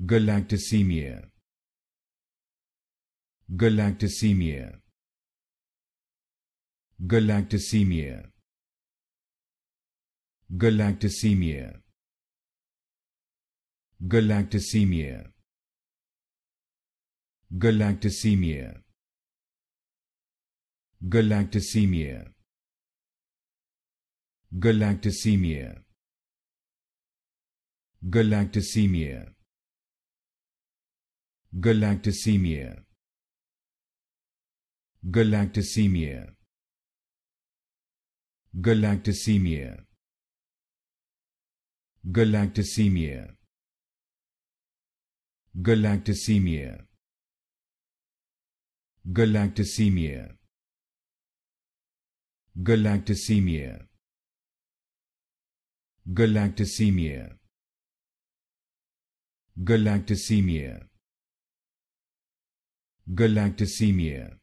galactosemia galactosemia galactosemia galactosemia galactosemia galactosemia galactosemia galactosemia galactosemia galactosemia galactosemia galactosemia galactosemia galactosemia galactosemia galactosemia galactosemia galactosemia galactosemia